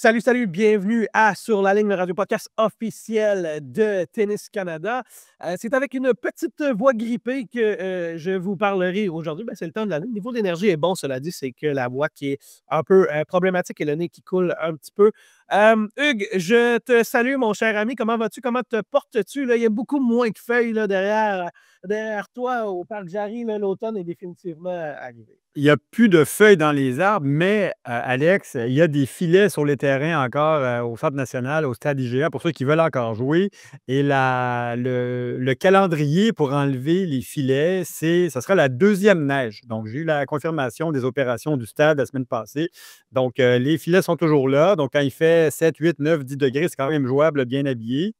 Salut, salut, bienvenue à Sur la ligne, le radio podcast officiel de Tennis Canada. Euh, c'est avec une petite voix grippée que euh, je vous parlerai aujourd'hui. Ben, c'est le temps de l'année. Le niveau d'énergie est bon, cela dit, c'est que la voix qui est un peu euh, problématique et le nez qui coule un petit peu. Hugues, je te salue, mon cher ami. Comment vas-tu? Comment te portes-tu? Il y a beaucoup moins de feuilles derrière, derrière toi au parc Jarry. L'automne est définitivement arrivé. Il n'y a plus de feuilles dans les arbres, mais Alex, il y a des filets sur les terrains encore au Centre national, au Stade IGA, pour ceux qui veulent encore jouer. Et la, le, le, calendrier pour enlever les filets, c'est, ça sera la deuxième neige. Donc, j'ai eu la confirmation des opérations du stade la semaine passée. Donc, euh, les filets sont toujours là. Donc, quand il fait 7, 8, 9, 10 degrés, c'est quand même jouable, bien habillé.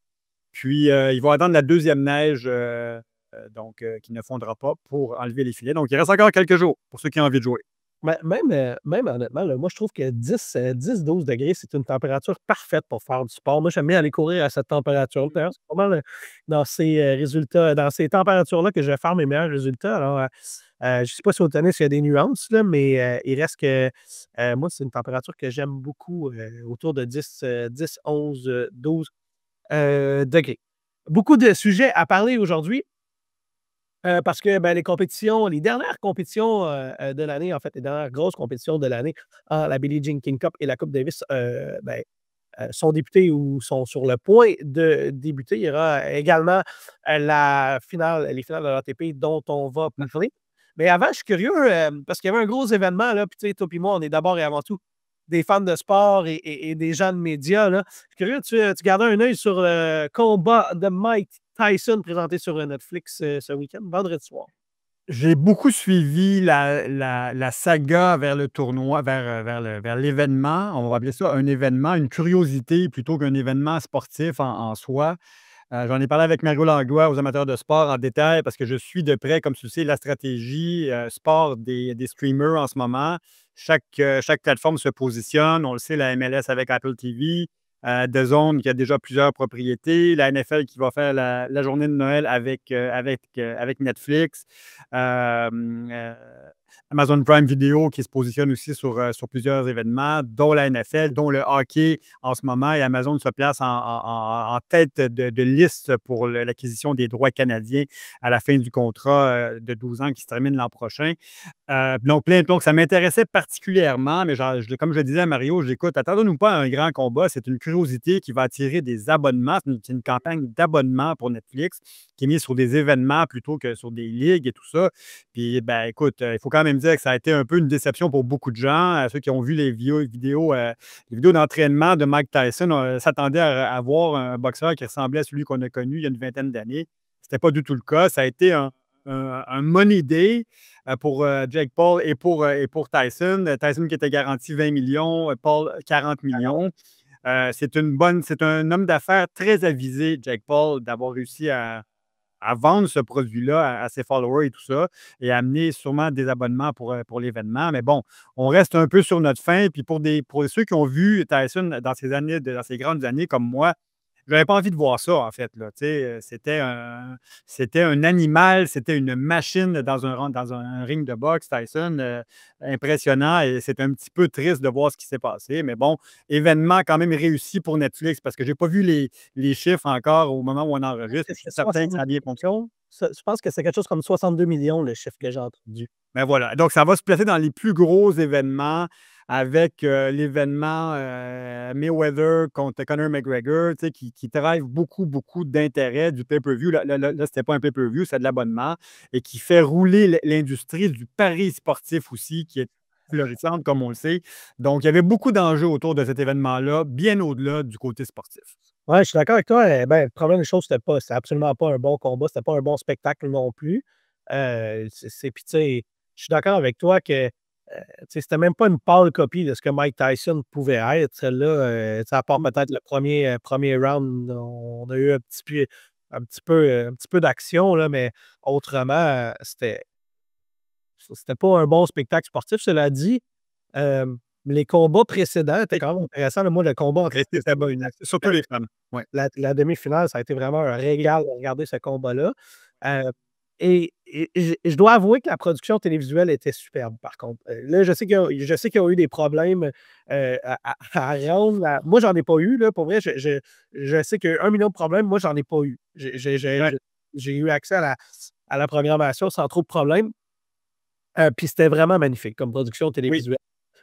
Puis, euh, ils vont attendre la deuxième neige, euh, donc, qui ne fondra pas pour enlever les filets. Donc, il reste encore quelques jours pour ceux qui ont envie de jouer. Même, euh, même honnêtement, moi, je trouve que 10-12 euh, degrés, c'est une température parfaite pour faire du sport. Moi, j'aime bien aller courir à cette température. Mmh. c'est vraiment euh, dans ces résultats, dans ces températures-là que je vais faire mes meilleurs résultats. Alors, je ne sais pas si vous tennis, il y a des nuances, là, mais il reste que moi, c'est une température que j'aime beaucoup, autour de 10, 10 11, 12 degrés. Beaucoup de sujets à parler aujourd'hui. Euh, parce que ben, les compétitions, les dernières compétitions euh, euh, de l'année, en fait, les dernières grosses compétitions de l'année, ah, la Billie Jean King Cup et la Coupe Davis, ben, sont débutées ou sont sur le point de débuter. Il y aura également la finale, les finales de l'ATP dont on va mmh. parler. Mais avant, je suis curieux parce qu'il y avait un gros événement, là, puis tu toi et moi, on est d'abord et avant tout des fans de sport et, des gens de médias. Je suis curieux, tu, tu gardais un œil sur le combat de Mike Tyson présenté sur euh, Netflix euh, ce week-end, vendredi soir. J'ai beaucoup suivi la, saga vers le tournoi, vers, euh, vers l'événement. on va appeler ça un événement, une curiosité plutôt qu'un événement sportif en, soi. J'en ai parlé avec Mario Langlois aux amateurs de sport en détail parce que je suis de près, comme tu le sais, la stratégie sport des, streamers en ce moment. Chaque, chaque plateforme se positionne. On le sait, la MLS avec Apple TV, de zone qui a déjà plusieurs propriétés, la NFL qui va faire la, la journée de Noël avec, euh, avec, euh, avec Netflix, euh, Amazon Prime Video qui se positionne aussi sur, euh, sur plusieurs événements, dont la NFL, dont le hockey en ce moment. Et Amazon se place en, tête de, liste pour l'acquisition des droits canadiens à la fin du contrat euh, de 12 ans qui se termine l'an prochain. Euh, donc, plein, ça m'intéressait particulièrement, mais comme je disais à Mario, j'écoute. Attendons-nous pas un grand combat. C'est une curiosité qui va attirer des abonnements. C'est une, campagne d'abonnement pour Netflix qui est mise sur des événements plutôt que sur des ligues et tout ça. Puis, ben, écoute, il faut quand même dire que ça a été un peu une déception pour beaucoup de gens. Euh, ceux qui ont vu les vidéos, euh, les vidéos d'entraînement de Mike Tyson euh, s'attendaient à, voir un boxeur qui ressemblait à celui qu'on a connu il y a une vingtaine d'années. Ce n'était pas du tout le cas. Ça a été un, money day pour Jake Paul et pour, et pour Tyson. Tyson qui était garanti 20 millions, Paul 40 millions. c'est une bonne, c'est un homme d'affaires très avisé, Jack Paul, d'avoir réussi à, à vendre ce produit-là à, ses followers et tout ça, et amener sûrement des abonnements euh, pour, l'événement. Mais bon, on reste un peu sur notre fin. Puis pour, des, pour ceux qui ont vu Tyson dans ces années, dans ces grandes années comme moi, je n'avais pas envie de voir ça, en fait. Euh, c'était un, animal, c'était une machine dans un, ring de boxe, Tyson. Euh, impressionnant et c'est un petit peu triste de voir ce qui s'est passé. Mais bon, événement quand même réussi pour Netflix parce que je n'ai pas vu les, chiffres encore au moment où on enregistre. Je suis que a bien fonctionné. Je pense que c'est quelque chose comme 62 millions le chiffre que j'ai entendu. Mais ben voilà. Donc, ça va se placer dans les plus gros événements avec l'événement Mayweather contre Conor McGregor, qui, qui drive beaucoup, beaucoup d'intérêt du pay-per-view. Là, ce n'était c'était pas un pay-per-view, c'est de l'abonnement, et qui fait rouler l'industrie du pari sportif aussi, qui est florissante, comme on le sait. Donc, il y avait beaucoup d'enjeux autour de cet événement-là, bien au-delà du côté sportif. Oui, je suis d'accord avec toi. Eh ben, le problème des choses, c'était pas, c'était absolument pas un bon combat, c'était pas un bon spectacle non plus. Euh, c'est, puis, tu sais, je suis d'accord avec toi que euh, c'était même pas une pâle copie de ce que Mike Tyson pouvait être. là euh, ça à part mmh. peut-être le premier, euh, premier round, on a eu un petit peu, un petit peu, un petit peu d'action, mais autrement, c'était c'était pas un bon spectacle sportif, cela dit. les combats précédents étaient quand même intéressants. Moi, le combat action. Surtout les femmes. Ouais. La, la demi-finale, ça a été vraiment un régal de regarder ce combat-là. Et, je dois avouer que la production télévisuelle était superbe, par contre. Euh, là, je sais qu'il y a eu des problèmes euh, à, à, Moi, je Moi, j'en ai pas eu, là, pour vrai. Je, sais qu'il y a un million de problèmes. Moi, j'en ai pas eu. J'ai eu accès à la, à la, programmation sans trop de problèmes. Euh, puis c'était vraiment magnifique comme production télévisuelle.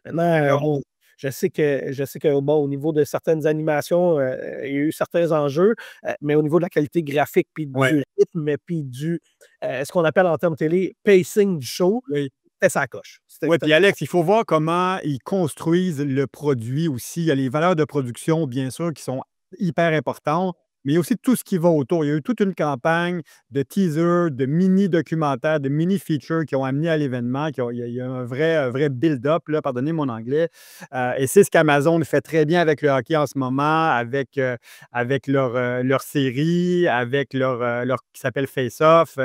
Maintenant, ah on, je sais que, je sais bon, niveau de certaines animations, euh, il y a eu certains enjeux, euh, mais au niveau de la qualité graphique, puis du rythme, puis du, euh, ce qu'on appelle en termes télé, pacing du show, c'était sa coche. Oui, puis Alex, il faut voir comment ils construisent le produit aussi. Il y a les valeurs de production, bien sûr, qui sont hyper importantes mais il y a aussi tout ce qui va autour. Il y a eu toute une campagne de teasers, de mini-documentaires, de mini-features qui ont amené à l'événement. Qui ont, il, y a, un vrai, vrai build-up, pardonnez mon anglais. Euh, et c'est ce qu'Amazon fait très bien avec le hockey en ce moment, avec, euh, avec leur, euh, leur série, avec leur, leur qui s'appelle Face Off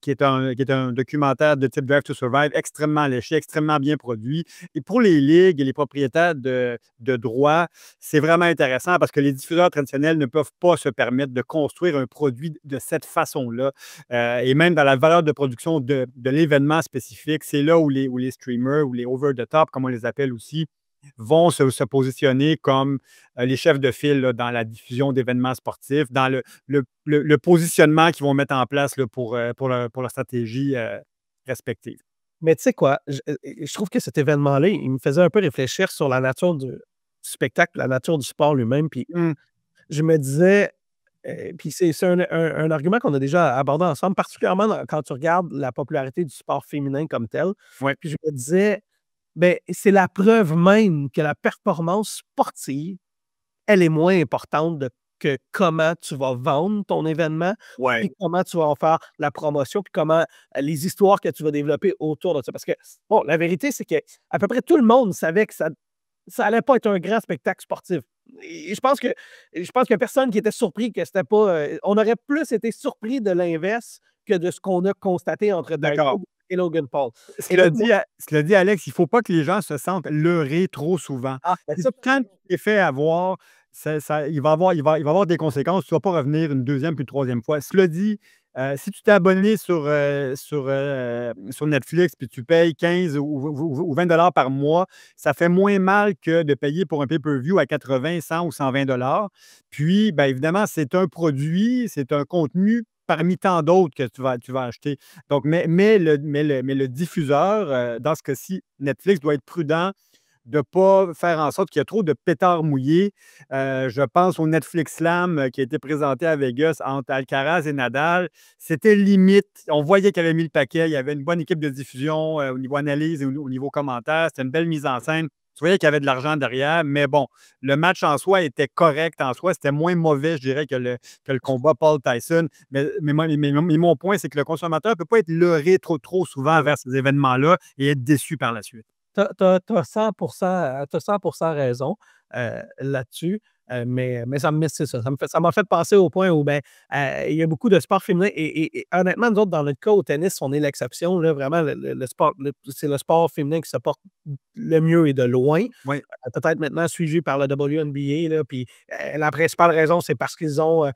qui, est un, documentaire de type Drive to Survive, extrêmement léché, extrêmement bien produit. Et pour les ligues et les propriétaires de, de droits, c'est vraiment intéressant parce que les diffuseurs traditionnels ne peuvent pas se permettre de construire un produit de cette façon-là. Euh, et même dans la valeur de production de, de l'événement spécifique, c'est là où les, où les streamers ou les over-the-top, comme on les appelle aussi, vont se, positionner comme euh, les chefs de file dans la diffusion d'événements sportifs, dans le, positionnement qu'ils vont mettre en place euh, pour, leur, stratégie euh, respective. Mais tu sais quoi, je, trouve que cet événement-là, il me faisait un peu réfléchir sur la nature du spectacle, la nature du sport lui-même. Puis mmh. je me disais, puis c'est un, argument qu'on a déjà abordé ensemble, particulièrement quand tu regardes la popularité du sport féminin comme tel. Puis je me disais, ben, c'est la preuve même que la performance sportive, elle est moins importante que comment tu vas vendre ton événement, comment tu vas en faire la promotion, puis comment euh, les histoires que tu vas développer autour de ça. Parce que, bon, la vérité, c'est que à peu près tout le monde savait que ça ça pas être un grand spectacle sportif. Et je pense que je pense qu'il n'y a personne qui était surpris que c'était pas. Euh, on aurait plus été surpris de l'inverse que de ce qu'on a constaté entre D'accord. Paul. Ce que, dit, dit Alex, il ne faut pas que les gens se sentent leurrés trop souvent. Ah, ben quand tu es fait avoir, il, va avoir, il, va, avoir des conséquences. Tu ne vas pas revenir une deuxième puis une troisième fois. Cela dit, euh, si tu t'es abonné sur, euh, euh, sur, Netflix puis tu payes 15 ou, 20 par mois, ça fait moins mal que de payer pour un pay-per-view à 80, 100 ou 120 Puis, ben évidemment, c'est un produit, c'est un contenu parmi tant d'autres que tu vas, acheter. Donc, mais, mais, le, diffuseur, euh, dans ce cas-ci, Netflix doit être prudent de ne pas faire en sorte qu'il y ait trop de pétards mouillés. Euh, je pense au Netflix Slam euh, qui a été présenté à Vegas entre Alcaraz et Nadal. C'était limite. On voyait qu'il avait mis le paquet. Il y avait une bonne équipe de diffusion au niveau analyse et au niveau commentaire. C'était une belle mise en scène. Vous voyais qu'il y avait de l'argent derrière, mais bon, le match en soi était correct en soi. C'était moins mauvais, je dirais, que le, combat Paul Tyson. Mais, mon point, c'est que le consommateur ne peut pas être leurré trop, trop souvent vers ces événements-là et être déçu par la suite. Tu as, as, as, 100 raison euh, là-dessus. Euh, mais, ça me ça. Ça m'a fait, passer au point où ben, euh, il y a beaucoup de sports féminins. Et, honnêtement, nous autres, dans notre cas, au tennis, on est l'exception. Vraiment, le, sport, c'est le sport féminin qui se porte le mieux et de loin. Euh, peut-être maintenant suivi par la WNBA. Là, puis, la principale raison, c'est parce qu'ils ont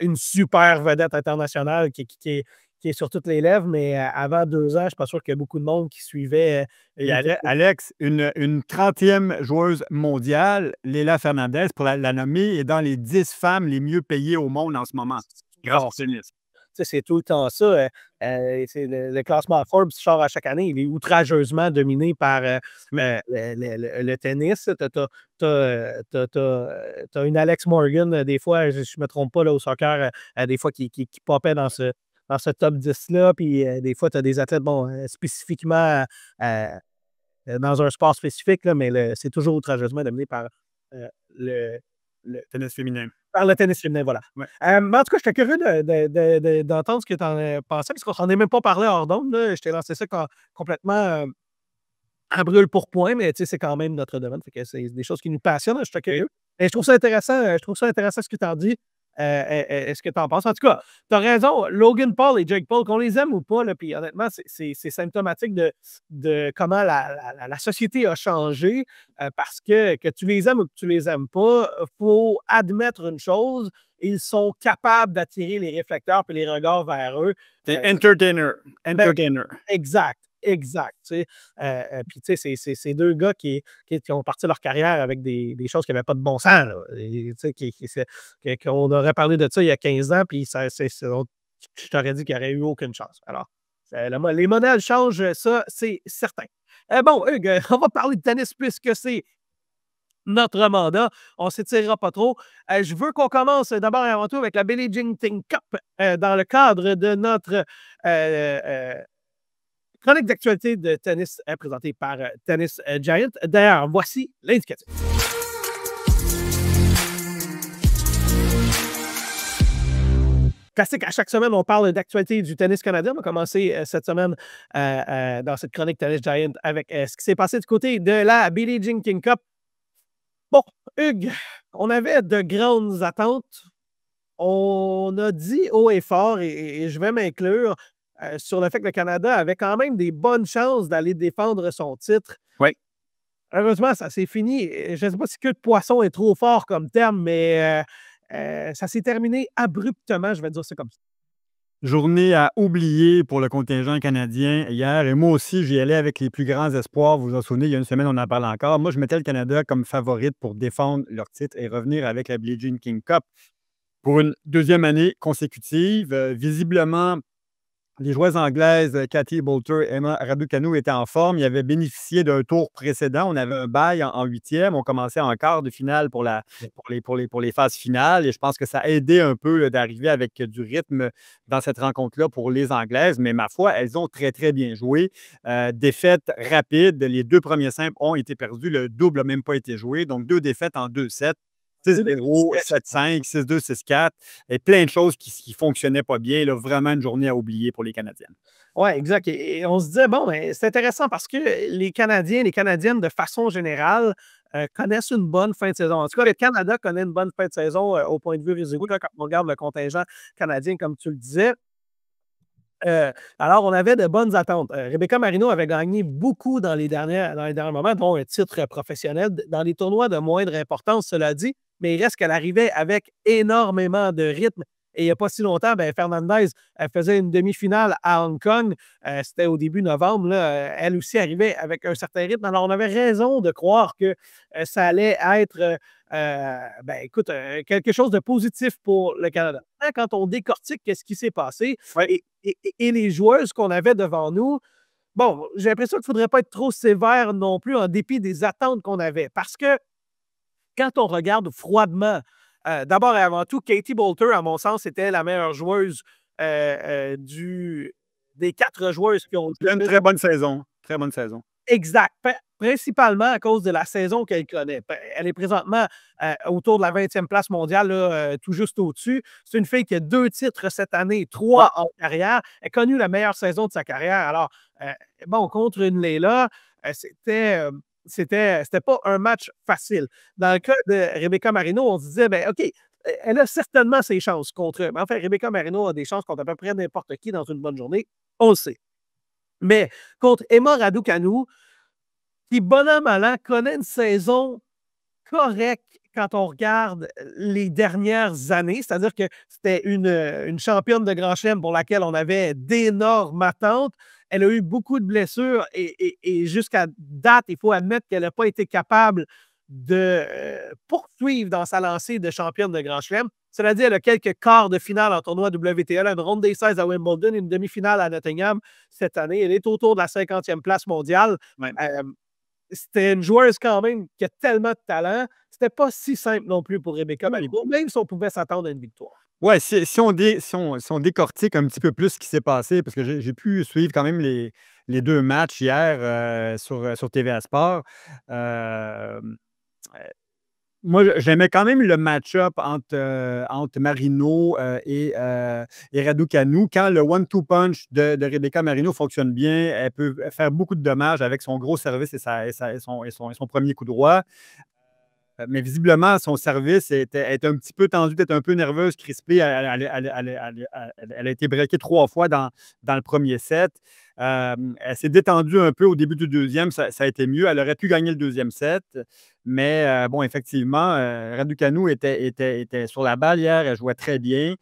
une super vedette internationale qui est sur toutes les lèvres, mais avant deux ans, je ne suis pas sûr qu'il y a beaucoup de monde qui suivait. Alex, une, une 30e joueuse mondiale, Léla Fernandez, pour la, nommer, est dans les 10 femmes les mieux payées au monde en ce moment. Grâce au tennis. C'est tout le temps ça. Euh, le, classement Forbes sort à chaque année. Il est outrageusement dominé par euh, le, tennis. Tu as, une Alex Morgan, des fois, je ne me trompe pas, là, au soccer, des fois, qui, qui, qui popait dans ce, dans ce top 10-là. Puis euh, des fois, tu as des athlètes, bon, euh, spécifiquement euh, dans un sport spécifique, mais c'est toujours outrageusement dominé par le, tennis féminin. Par le tennis féminin, voilà. en tout cas, je suis curieux d'entendre ce que tu en pensé, parce qu'on s'en est même pas parlé hors d'onde. Je t'ai lancé ça complètement à brûle pour point, mais tu sais, c'est quand même notre domaine. c'est des choses qui nous passionnent. Hein, je suis curieux. Et je trouve ça intéressant. Je trouve ça intéressant ce que tu en dis. Euh, euh, euh, est-ce que tu en penses? En tout cas, tu as raison. Logan Paul et Jake Paul, qu'on les aime ou pas, puis honnêtement, c'est symptomatique de, comment la, société a changé parce que que tu les aimes ou que tu les aimes pas, faut admettre une chose ils sont capables d'attirer les réflecteurs et les regards vers eux. Entertainer. Ben, entertainer. exact exact. Euh, euh, puis, tu sais, c'est ces deux gars qui, qui, ont parti leur carrière avec des, choses qui n'avaient pas de bon sens. tu on aurait parlé de ça il y a 15 ans, puis ça, je t'aurais dit qu'il n'y aurait eu aucune chance. Alors, les modèles changent, ça, c'est certain. Euh, bon, on va parler de tennis puisque c'est notre mandat. On ne s'étirera pas trop. je veux qu'on commence d'abord et avant tout avec la Billie Jean Ting Cup dans le cadre de notre Chronique d'actualité de tennis est présentée par euh, Tennis euh, Giant. D'ailleurs, voici l'indicatif. classique, à chaque semaine, on parle d'actualité du tennis canadien. On va commencer euh, cette semaine dans cette chronique Tennis Giant avec ce qui s'est passé du côté de la Billie Jean King Cup. Bon, Hugues, on avait de grandes attentes. On a dit haut et fort, et je vais m'inclure, euh, sur le fait que le Canada avait quand même des bonnes chances d'aller défendre son titre. Oui. Heureusement, ça s'est fini. Euh, je ne sais pas si que de poisson est trop fort comme terme, mais euh, ça s'est terminé abruptement, je vais dire ça comme ça. Journée à oublier pour le contingent canadien hier. Et moi aussi, j'y allais avec les plus grands espoirs. Vous vous en souvenez, il y a une semaine, on en parle encore. Moi, je mettais le Canada comme favorite pour défendre leur titre et revenir avec la blue Jean King Cup pour une deuxième année consécutive. visiblement, les joueuses anglaises euh, Cathy Bolter et Emma Raducanu étaient en forme. Ils avaient bénéficié d'un tour précédent. On avait un bail en, huitième. On commençait en quart de finale pour, les, phases finales. Et je pense que ça a aidé un peu d'arriver avec euh, du rythme dans cette rencontre-là pour les Anglaises. Mais ma foi, elles ont très, très bien joué. Euh, défaite rapide. Les deux premiers simples ont été perdus. Le double n'a même pas été joué. Donc, deux défaites en deux sets. 7-5, 6-2, 6-4, et plein de choses qui ne fonctionnaient pas bien. Là, vraiment une journée à oublier pour les Canadiens. Oui, exact. Et, on se disait, bon, ben, c'est intéressant parce que les Canadiens, les Canadiennes, de façon générale, euh, connaissent une bonne fin de saison. En tout cas, le Canada connaît une bonne fin de saison euh, au point de vue visuel quand on regarde le contingent canadien, comme tu le disais. Euh, alors, on avait de bonnes attentes. Rebecca Marino avait gagné beaucoup dans les, dernières, dans les derniers moments, dont un titre professionnel, dans les tournois de moindre importance, cela dit mais il reste qu'elle arrivait avec énormément de rythme. Et il n'y a pas si longtemps, ben, Fernandez faisait une demi-finale à Hong Kong. Euh, c'était au début novembre. Euh, elle aussi arrivait avec un certain rythme. Alors, on avait raison de croire que euh, ça allait être, ben, écoute, quelque chose de positif pour le Canada. Quand on décortique ce qui s'est passé et, les joueuses qu'on avait devant nous, bon, j'ai l'impression qu'il ne faudrait pas être trop sévère non plus en dépit des attentes qu'on avait parce que quand on regarde froidement, euh, d'abord et avant tout, Katie Bolter, à mon sens, était la meilleure joueuse euh, euh, des quatre joueuses qui ont joué. Une très bonne saison. Très bonne saison. Exact. Principalement à cause de la saison qu'elle connaît. Elle est présentement autour de la 20e place mondiale, tout juste au-dessus. C'est une fille qui a deux titres cette année, trois en carrière. Elle a connu la meilleure saison de sa carrière. Alors, bon, contre une Léla, c'était c'était, c'était pas un match facile. Dans le cas de Rebecca Marino, on se disait, ben, OK, e, elle a certainement ses chances contre eux. Mais enfin, Rebecca Marino a des chances contre à peu près n'importe qui dans une bonne journée. On le sait. Mais contre Emma Raducanu, qui, bonhomme malin, connaît une saison correcte quand on regarde euh, les dernières années, c'est-à-dire que c'était une, euh, une championne de Grand Chelem pour laquelle on avait d'énormes attentes. Elle a eu beaucoup de blessures et, jusqu'à date, il faut admettre qu'elle n'a pas été capable de euh, poursuivre dans sa lancée de championne de Grand Chelem. Cela dit, elle a quelques quarts de finale en tournoi WTL, une ronde des 16 à Wimbledon, une demi-finale à Nottingham cette année. Elle est autour de la 50e place mondiale. Euh, c'était une joueuse quand même qui a tellement de talent. C'était pas si simple non plus pour Rebecca Malibu, même si on pouvait s'attendre à une victoire. Ouais, si, on si, on, décortique un petit peu plus ce qui s'est passé, parce que j'ai pu suivre quand même les, les deux matchs hier euh, sur, euh, sur TVA Sport. Euh, moi, j'aimais quand même le match-up entre, Marino et, euh, et Raducanu. Quand le one-two punch de, Rebecca Marino fonctionne bien, elle peut faire beaucoup de dommages avec son gros service et, son, et, son, premier coup droit. Euh, mais visiblement, son service était, un petit peu tendu, était un peu nerveuse, crispée. Elle, a été breakée trois fois dans, le premier set. Euh, elle s'est détendue un peu au début du deuxième, ça, a été mieux. Elle aurait pu gagner le deuxième set, mais euh, bon, effectivement, Radu Canou était, était, sur la balle hier, elle jouait très bien.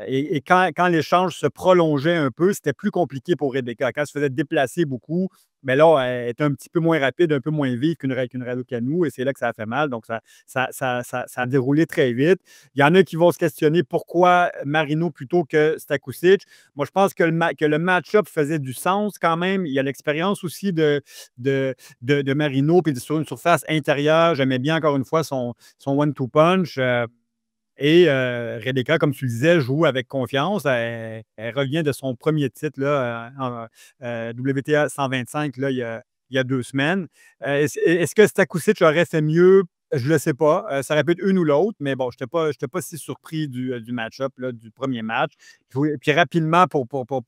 Euh, et, quand, l'échange se prolongeait un peu, c'était plus compliqué pour Rebecca. Quand elle se faisait déplacer beaucoup, mais là, elle était un petit peu moins rapide, un peu moins vive qu'une qu radio et c'est là que ça a fait mal. Donc, ça, a déroulé très vite. Il y en a qui vont se questionner pourquoi Marino plutôt que Stakusic. Moi, je pense que le, match-up faisait du sens quand même. Il y a l'expérience aussi de, de, Marino, puis sur une surface intérieure. J'aimais bien encore une fois son, son one-two punch. Euh, et euh, Rebecca, comme tu le disais, joue avec confiance. Elle, revient de son premier titre euh, en euh, WTA 125 là, il, y a, deux semaines. Est-ce que Stakusic aurait fait mieux? Je ne le sais pas. ça aurait pu être une ou l'autre, mais bon, je n'étais pas, si surpris du, match-up, du premier match. Puis rapidement, pour,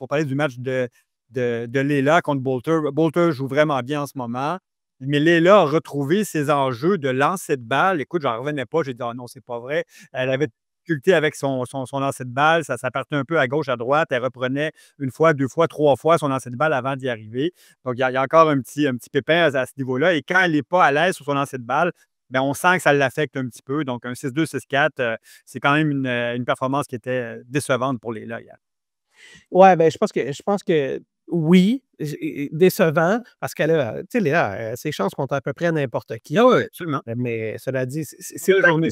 parler du match de, de, contre Bolter, Bolter joue vraiment bien en ce moment mais Léla a retrouvé ses enjeux de lancer de balle. Écoute, j'en revenais pas. J'ai dit, non, «Ah non, c'est pas vrai. Elle avait difficulté avec son, son, lancer de balle. Ça, ça partait un peu à gauche, à droite. Elle reprenait une fois, deux fois, trois fois son lancer de balle avant d'y arriver. Donc, il y, a encore un petit, un petit pépin à, ce niveau-là. Et quand elle n'est pas à l'aise sur son lancer de balle, ben, on sent que ça l'affecte un petit peu. Donc, un 6-2, 6-4, euh, c'est quand même une, euh, performance qui était euh, décevante pour les Oui, ben, je pense que je pense que oui, décevant, parce qu'elle a, tu sais, euh, ses chances contre à peu près n'importe qui. Ah oui, absolument. Euh, mais cela dit, c'est journée.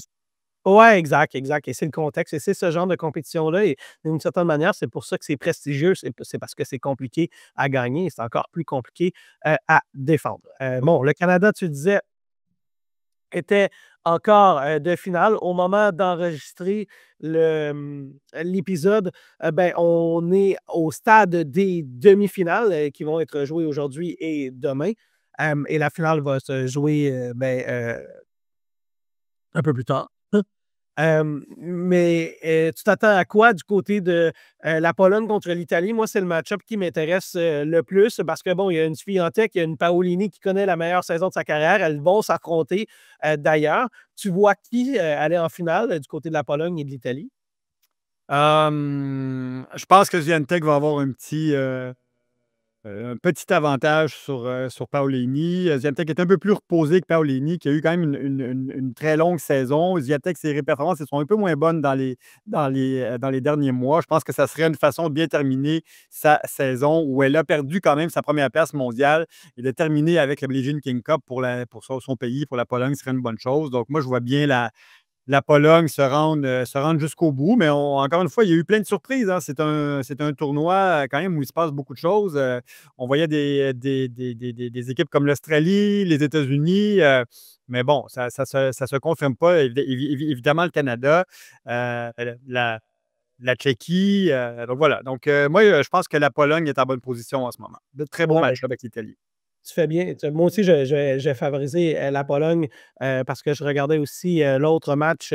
Oui, exact, exact. Et c'est le contexte. Et c'est ce genre de compétition-là. Et d'une certaine manière, c'est pour ça que c'est prestigieux. C'est parce que c'est compliqué à gagner. C'est encore plus compliqué euh, à défendre. bon, le Canada, tu disais, était encore euh, de finale. Au moment d'enregistrer l'épisode, euh, ben, on est au stade des demi-finales euh, qui vont être jouées aujourd'hui et demain. et la finale va se jouer ben, un peu plus tard mais euh, tu t'attends à quoi du côté de euh, la Pologne contre l'Italie? Moi, c'est le match-up qui m'intéresse euh, le plus parce que, bon, il y a une Sviantec, il y a une Paolini qui connaît la meilleure saison de sa carrière. Elles vont s'affronter d'ailleurs. Tu vois qui allait en finale du côté de la Pologne et de l'Italie? je pense que Sviantec va avoir un petit. Euh, un petit avantage sur, euh, sur Paolini. Ziatek est un peu plus reposé que Paolini, qui a eu quand même une, très longue saison. Ziatek, ses performances sont un peu moins bonnes dans les, dans, les, euh, dans les derniers mois. Je pense que ça serait une façon de bien terminer sa saison où elle a perdu quand même sa première place mondiale et de terminer avec la Belgian King Cup pour, pour son, pays, pour la Pologne, serait une bonne chose. Donc, moi, je vois bien la, la Pologne se rende, euh, se jusqu'au bout. Mais encore une fois, il y a eu plein de surprises. Hein. C'est un, un, tournoi euh, quand même où il se passe beaucoup de choses. Euh. on voyait des, des, équipes comme l'Australie, les États-Unis. mais bon, ça ne se, confirme pas. Évidemment, le Canada, la, la Tchéquie. donc voilà. Donc moi, je pense que la Pologne est en bonne position en ce moment. De très bon match avec l'Italie tu fais bien. moi aussi, j'ai favorisé euh, la Pologne euh, parce que je regardais aussi euh, l'autre match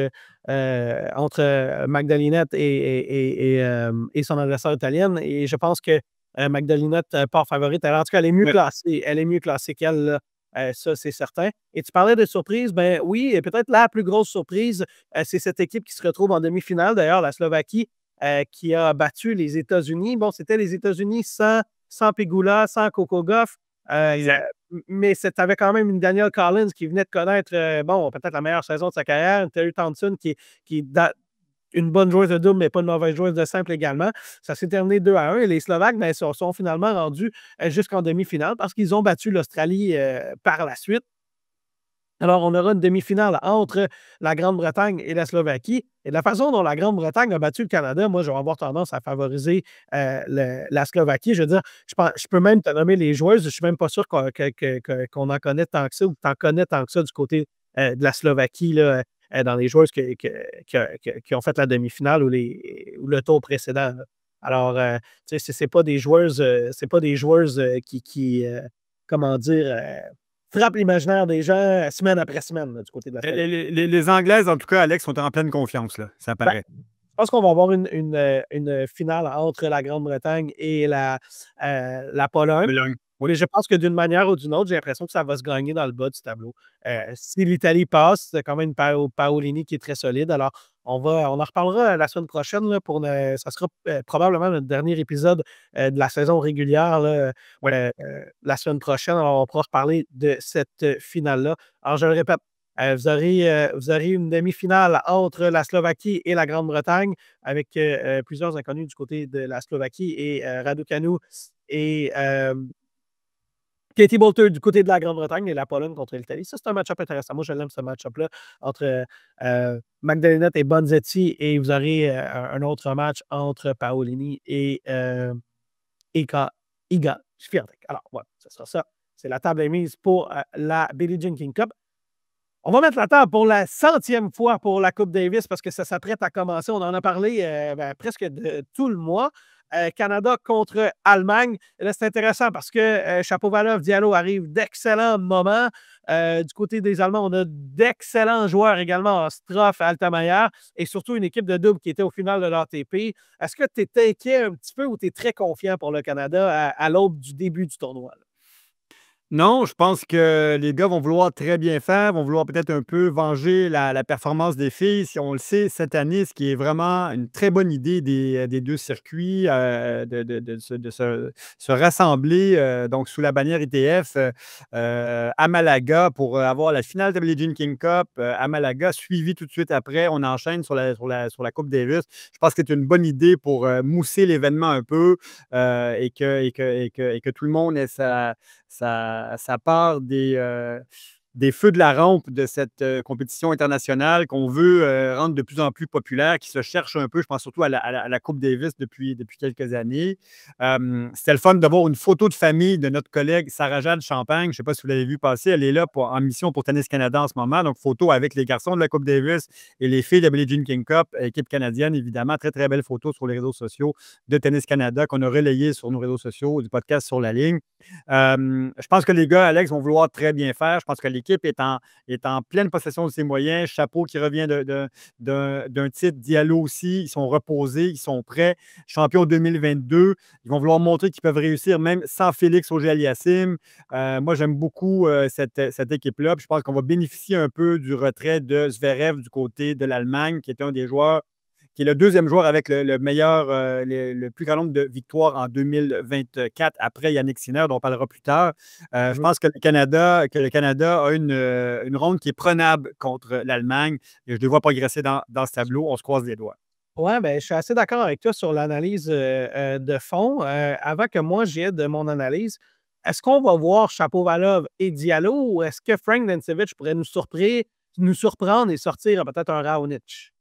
entre Magdalinette et, son adversaire italienne. Et je pense que Magdalinette, part favorite, alors en tout cas, elle est mieux classée. Elle est mieux classée qu'elle. ça, c'est certain. Et tu parlais de surprise. Ben oui, peut-être la plus grosse surprise, c'est cette équipe qui se retrouve en demi-finale. D'ailleurs, la Slovaquie qui a battu les États-Unis. Bon, c'était les États-Unis sans, sans Pegula, sans Goff. Euh, mais mais c'était quand même une Daniel Collins qui venait de connaître, euh, bon, peut-être la meilleure saison de sa carrière, Terry Thompson qui, qui est une bonne joueuse de double, mais pas une mauvaise joueuse de simple également. Ça s'est terminé 2 à 1 et les Slovaques ben, sont, finalement rendus euh, jusqu'en demi-finale parce qu'ils ont battu l'Australie par la suite. Alors, on aura une demi-finale entre la Grande-Bretagne et la Slovaquie. Et de la façon dont la Grande-Bretagne a battu le Canada, moi, je vais avoir tendance à favoriser euh, la Slovaquie. Je veux dire, je, pense, je, peux même te nommer les joueuses. Je ne suis même pas sûr qu'on en connaît tant que ça ou que tu en connais tant que ça du côté euh, de la Slovaquie là, euh, dans les joueuses qui ont fait la demi-finale ou, le tour précédent. Alors, tu sais, ce n'est pas des joueuses, c'est pas des joueuses qui, qui comment dire, frappe l'imaginaire des gens euh, semaine après semaine du côté de la les, les, Anglaises, en tout cas, Alex, sont en pleine confiance, là, ça ben, paraît. je pense qu'on va avoir une, une, euh, finale entre la Grande-Bretagne et la, euh, la Pologne. je pense que d'une manière ou d'une autre, j'ai l'impression que ça va se gagner dans le bas du tableau. si l'Italie passe, c'est quand même une Paolini qui est très solide. Alors, on, va, on en reparlera euh, la semaine prochaine. Là, pour ça sera euh, probablement notre dernier épisode euh, de la saison régulière la semaine prochaine. on pourra reparler de cette finale-là. Alors, je le répète, vous aurez, vous, aurez, une demi-finale entre la Slovaquie et la Grande-Bretagne avec plusieurs inconnus du côté de la Slovaquie et Raducanu et Katie Bolter du côté de la Grande-Bretagne et la Pologne contre l'Italie. Ça, c'est un match-up intéressant. Moi, je l'aime, ce match-up-là, entre euh, Magdalena et Bonzetti. Et vous aurez euh, un autre match entre Paolini et euh, Je Iga Świątek. Alors, voilà, ce sera ça. C'est la table émise pour euh, la Billie Jean King Cup. On va mettre la table pour la centième fois pour la Coupe Davis parce que ça s'apprête à commencer. On en a parlé euh, ben, presque de tout le mois. Euh, Canada contre Allemagne. là, c'est intéressant parce que chapeau euh, Chapovalov, Diallo arrive d'excellents moments. Euh, du côté des Allemands, on a d'excellents joueurs également en Altamayer et surtout une équipe de double qui était au final de l'ATP. Est-ce que tu es inquiet un petit peu ou tu es très confiant pour le Canada à, l'aube du début du tournoi? Non, je pense que les gars vont vouloir très bien faire, vont vouloir peut-être un peu venger la, performance des filles. Si on le sait, cette année, ce qui est vraiment une très bonne idée des, euh, deux circuits, euh, de, se, rassembler euh, donc sous la bannière ITF à Malaga pour avoir la finale de la Jean King Cup à Malaga, suivie tout de suite après. On enchaîne sur la, sur la, sur Coupe Davis. Je pense que c'est une bonne idée pour mousser l'événement un peu et que, et, que, tout le monde ait sa ça, part des, euh, des feux de la rampe de cette euh, compétition internationale qu'on veut euh, rendre de plus en plus populaire, qui se cherche un peu, je pense surtout à la, Coupe Davis depuis, depuis quelques années. C'était le fun d'avoir une photo de famille de notre collègue Sarah-Jade Champagne. Je ne sais pas si vous l'avez vu passer, elle est là en mission pour Tennis Canada en ce moment. Donc, photo avec les garçons de la Coupe Davis et les filles de Billie Jean King Cup, équipe canadienne, évidemment. Très, très belle photo sur les réseaux sociaux de Tennis Canada qu'on a relayé sur nos réseaux sociaux du podcast sur la ligne. je pense que les gars, Alex, vont vouloir très bien faire. Je pense que les l'équipe est en, pleine possession de ses moyens. Chapeau qui revient d'un titre, Diallo aussi. Ils sont reposés, ils sont prêts. Champion 2022, ils vont vouloir montrer qu'ils peuvent réussir même sans Félix au euh, moi, j'aime beaucoup euh, cette, cette équipe-là. Je pense qu'on va bénéficier un peu du retrait de Zverev du côté de l'Allemagne, qui est un des joueurs qui est le deuxième joueur avec le, meilleur, euh, le, plus grand nombre de victoires en 2024 après Yannick Sinner, dont on parlera plus tard. Euh, je mhm. pense que le Canada, que le Canada a euh, une, ronde qui est prenable contre l'Allemagne et je les vois progresser dans, dans ce tableau. On se croise les doigts. Oui, ben, je suis assez d'accord avec toi sur l'analyse de fond. avant que moi j'aide de mon analyse, est-ce qu'on va voir Chapeau-Valov et Diallo ou est-ce que Frank Dancevich pourrait nous, surprendre, nous surprendre et sortir peut-être un Raonic?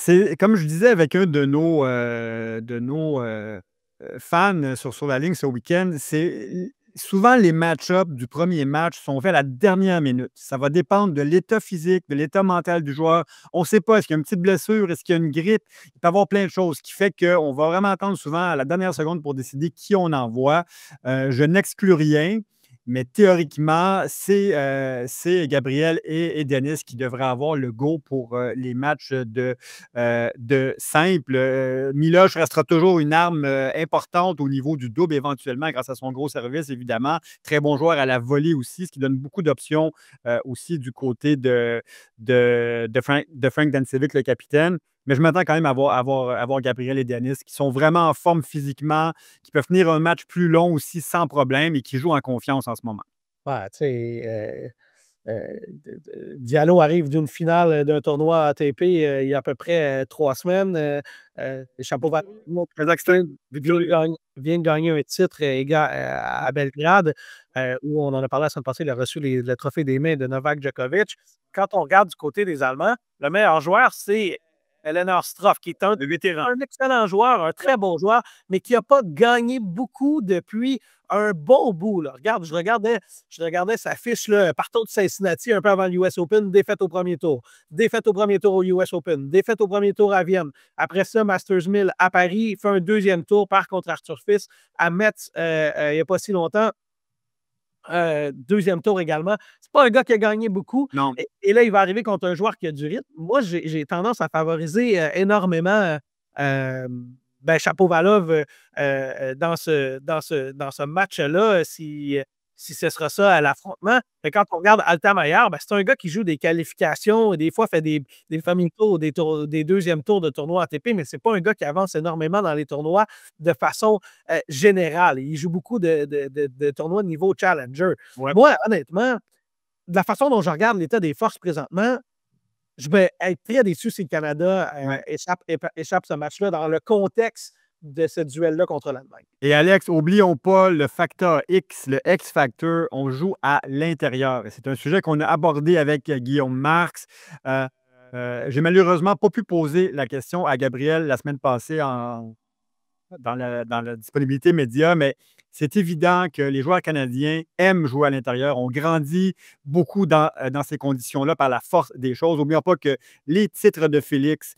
C'est comme je disais avec un de nos, euh, de nos euh, euh, fans sur, sur la ligne ce week-end, c'est souvent les match-ups du premier match sont faits à la dernière minute. Ça va dépendre de l'état physique, de l'état mental du joueur. On ne sait pas, est-ce qu'il y a une petite blessure, est-ce qu'il y a une grippe. Il peut y avoir plein de choses, qui fait qu'on va vraiment attendre souvent à la dernière seconde pour décider qui on envoie. je n'exclus rien. Mais théoriquement, c'est euh, Gabriel et, Denis qui devraient avoir le go pour euh, les matchs de, euh, simple. Miloche restera toujours une arme importante au niveau du double éventuellement grâce à son gros service, évidemment. Très bon joueur à la volée aussi, ce qui donne beaucoup d'options aussi du côté de, Frank, de le capitaine. Mais je m'attends quand même à voir, avoir, Gabriel et Dennis qui sont vraiment en forme physiquement, qui peuvent tenir un match plus long aussi sans problème et qui jouent en confiance en ce moment. Ouais, tu sais. Euh, euh, Diallo arrive d'une finale euh, d'un tournoi ATP il y a à peu près trois semaines. Chapeau vert. vient de gagner un titre à Belgrade, où on en a parlé la semaine passée, il a reçu le trophée des mains de Novak Djokovic. Quand on regarde du côté des Allemands, le meilleur joueur, c'est Eleanor Stroff, qui est un, vétéran. un excellent joueur, un très bon joueur, mais qui n'a pas gagné beaucoup depuis un bon bout. Regarde, je regardais, je regardais sa fiche, là, partout de Cincinnati, un peu avant l'US Open, défaite au premier tour, défaite au premier tour au US Open, défaite au premier tour à Vienne. Après ça, Masters Mill à Paris, fait un deuxième tour par contre Arthur Fils à Metz euh, euh, il n'y a pas si longtemps. Euh, deuxième tour également. C'est pas un gars qui a gagné beaucoup. Et, là, il va arriver contre un joueur qui a du rythme. Moi, j'ai tendance à favoriser euh, énormément euh, Chapeau euh, ben, Valov dans ce, dans ce, dans ce match-là. Si, si ce sera ça à l'affrontement. Quand on regarde Alta ben, c'est un gars qui joue des qualifications et des fois fait des, des familles tours, des, des deuxièmes tours de tournois ATP, mais ce n'est pas un gars qui avance énormément dans les tournois de façon euh, générale. Il joue beaucoup de, tournois de niveau challenger. Moi, honnêtement, de la façon dont je regarde l'état des forces présentement, je vais être très déçu si le Canada euh, échappe, échappe ce match-là dans le contexte de ce duel-là contre l'Allemagne. Et Alex, oublions pas le facteur X, le X-factor. On joue à l'intérieur. C'est un sujet qu'on a abordé avec Guillaume Marx. Euh, euh, j'ai malheureusement pas pu poser la question à Gabriel la semaine passée en, dans, dans la disponibilité média, mais c'est évident que les joueurs canadiens aiment jouer à l'intérieur, ont grandi beaucoup euh, dans, ces conditions-là par la force des choses. N'oublions pas que les titres de Félix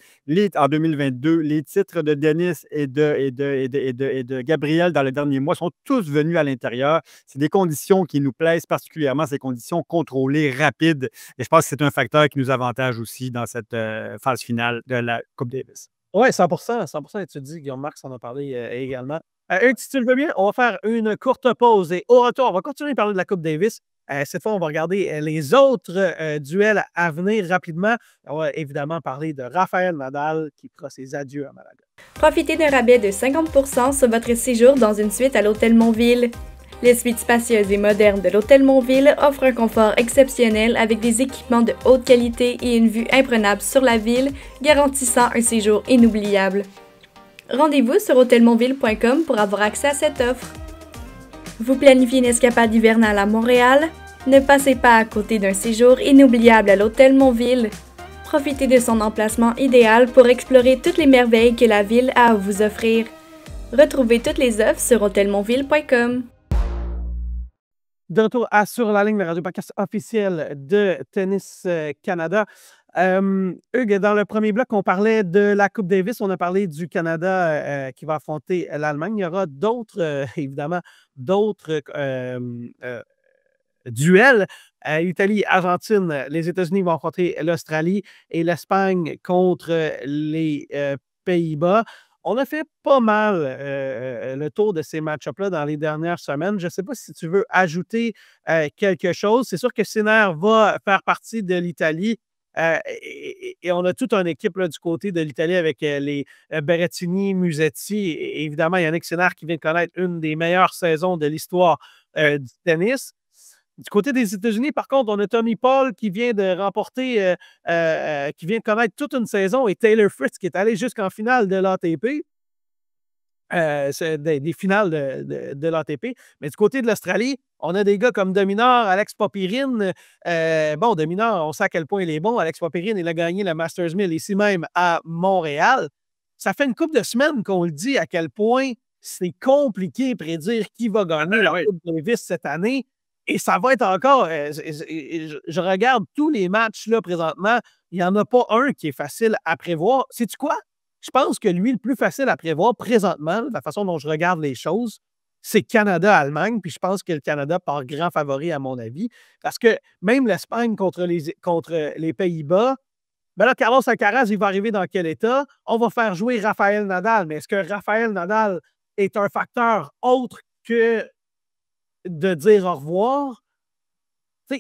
en 2022, les titres de Denis et de, Gabriel dans les derniers mois sont tous venus à l'intérieur. C'est des conditions qui nous plaisent particulièrement, ces conditions contrôlées, rapides. Et je pense que c'est un facteur qui nous avantage aussi dans cette euh, phase finale de la Coupe Davis. Oui, 100 100 Tu dis, Guillaume Marx en a parlé euh, également. Euh, si tu le veux bien, on va faire une courte pause et au retour, on va continuer à parler de la Coupe Davis. Euh, cette fois, on va regarder euh, les autres duels à venir rapidement. On va évidemment parler de Raphaël Nadal qui fera ses adieux à Malaga. Profitez d'un rabais de 50 sur votre séjour dans une suite à l'Hôtel Montville. Les suites spacieuses et modernes de l'Hôtel Montville offrent un confort exceptionnel avec des équipements de haute qualité et une vue imprenable sur la ville, garantissant un séjour inoubliable. Rendez-vous sur hôtelmonville.com pour avoir accès à cette offre. Vous planifiez une escapade hivernale à Montréal? Ne passez pas à côté d'un séjour inoubliable à l'Hôtel Montville. Profitez de son emplacement idéal pour explorer toutes les merveilles que la ville a à vous offrir. Retrouvez toutes les offres sur hôtelmonville.com. De retour à Sur la ligne, radio podcast officielle de Tennis euh, Canada. Hugues, dans le premier bloc, on parlait de la Coupe Davis, on a parlé du Canada euh, qui va affronter l'Allemagne. Il y aura d'autres, euh, évidemment, d'autres euh, duels. Italie, Argentine, les États-Unis vont affronter l'Australie et l'Espagne contre les Pays-Bas. On a fait pas mal le tour de ces match-ups-là dans les dernières semaines. Je ne sais pas si tu veux ajouter quelque chose. C'est sûr que Sinner va faire partie de l'Italie euh, et, on a toute une équipe du côté de l'Italie avec euh, les euh, Berettini, Musetti. Et, évidemment, Yannick Sénard qui vient de connaître une des meilleures saisons de l'histoire du tennis. Du côté des États-Unis, par contre, on a Tommy Paul qui vient de remporter, qui vient de connaître toute une saison et Taylor Fritz qui est allé jusqu'en finale de l'ATP. Des, finales de l'ATP. Mais du côté de l'Australie, on a des gars comme Dominor, Alex Papirine. Euh, bon, Dominor, on sait à quel point il est bon. Alex Papirine, il a gagné le Masters Mill ici même à Montréal. Ça fait une couple de semaines qu'on le dit à quel point c'est compliqué de prédire qui va gagner ah la de Coupe Davis cette année. Et ça va être encore. Euh, je, regarde tous les matchs là présentement. Il n'y en a pas un qui est facile à prévoir. Sais-tu quoi? Je pense que lui, le plus facile à prévoir présentement, la façon dont je regarde les choses, c'est Canada-Allemagne, puis je pense que le Canada part grand favori, à mon avis, parce que même l'Espagne contre les, contre les Pays-Bas, ben là, Carlos Alcaraz, il va arriver dans quel état? On va faire jouer Raphaël Nadal, mais est-ce que Raphaël Nadal est un facteur autre que de dire au revoir?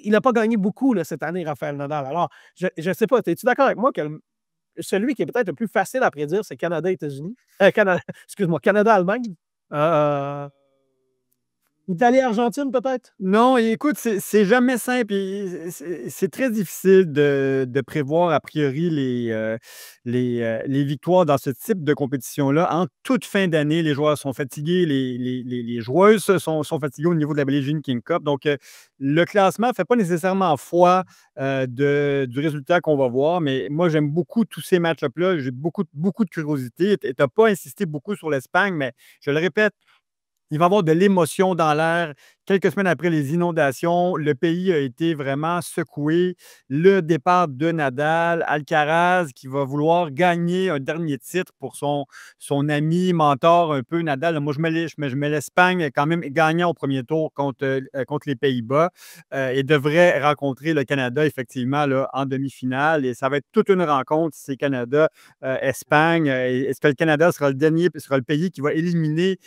il n'a pas gagné beaucoup cette année, Raphaël Nadal. Alors, je ne sais pas, es-tu d'accord avec moi que celui qui est peut-être le plus facile à prédire, c'est Canada-États-Unis? Euh, Canada, excuse-moi, Canada-Allemagne? Euh, Italie-Argentine, peut-être? Non, écoute, c'est jamais simple. C'est très difficile de, prévoir, a priori, les, euh, euh, les, victoires dans ce type de compétition-là. En toute fin d'année, les joueurs sont fatigués, les, les joueuses sont, sont, fatiguées au niveau de la Belgian King Cup. Donc, euh, le classement ne fait pas nécessairement foi de, du résultat qu'on va voir, mais moi, j'aime beaucoup tous ces match-up-là. J'ai beaucoup, beaucoup de curiosité. Tu n'as pas insisté beaucoup sur l'Espagne, mais je le répète, il va y avoir de l'émotion dans l'air. Quelques semaines après les inondations, le pays a été vraiment secoué. Le départ de Nadal, Alcaraz qui va vouloir gagner un dernier titre pour son, son ami, mentor un peu Nadal. Moi, je mets, je mets, l'Espagne quand même gagnant au premier tour contre, euh, contre les Pays-Bas euh, et devrait rencontrer le Canada effectivement en demi-finale. Et ça va être toute une rencontre, c'est Canada, euh, Espagne. Est-ce que le Canada sera le dernier, sera le pays qui va éliminer,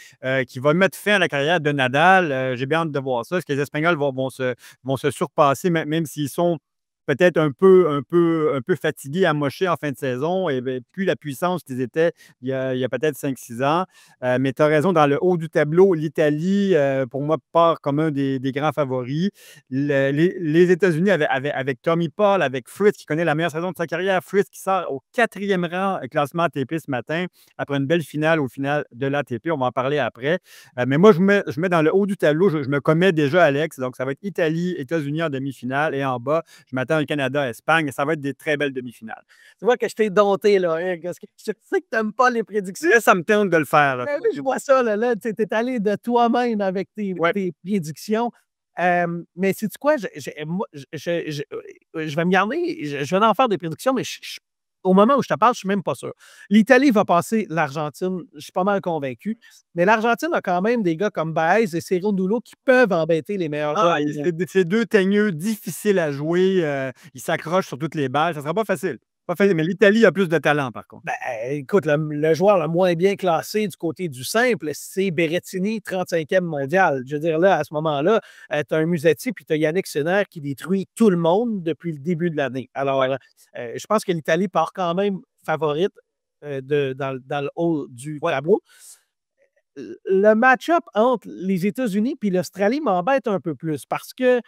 qui va mettre fin à la carrière de Nadal? J'ai bien de voir ça. Est-ce que les Espagnols vont, se, vont se surpasser, même s'ils sont peut-être un peu, un, peu, un peu en fin de saison, et ben, plus la puissance qu'ils étaient il y a, peut-être 5-6 ans. Euh, mais tu as raison, dans le haut du tableau, l'Italie, euh, pour moi, part comme un des, grands favoris. les, États-Unis, avec, Tommy Paul, avec Fritz, qui connaît la meilleure saison de sa carrière, Fritz qui sort au quatrième rang euh, classement ATP ce matin, après une belle finale au final de l'ATP. On va en parler après. mais moi, je mets, je mets dans le haut du tableau, je, je me commets déjà, Alex. Donc, ça va être Italie, États-Unis en demi-finale, et en bas, je m'attends le Canada, Espagne. Ça va être des très belles demi-finales. Tu vois que je t'ai dompté, là. Hein, que je sais que tu n'aimes pas les prédictions. ça me tente de le faire. Ben je vois ça, là. tu es allé de toi-même avec tes, prédictions. Euh, mais c'est quoi? Je, je, vais me garder, je, vais en faire des prédictions, mais je, au moment où je te parle, je suis même pas sûr. L'Italie va passer l'Argentine, je suis pas mal convaincu. Mais l'Argentine a quand même des gars comme Baez et Doulot qui peuvent embêter les meilleurs. Ah, c'est deux teigneux difficiles à jouer. Euh, ils s'accrochent sur toutes les balles. Ça sera pas facile mais l'Italie a plus de talent, par contre. Ben, eh, écoute, le, joueur le moins bien classé du côté du simple, c'est Berrettini, 35e mondial. Je veux dire, là, à ce moment-là, euh, tu as un Musetti puis tu as Yannick Sinner qui détruit tout le monde depuis le début de l'année. Alors, euh, euh, je pense que l'Italie part quand même favorite de, dans, le haut du tableau. Le match-up entre les États-Unis puis l'Australie m'embête un peu plus parce que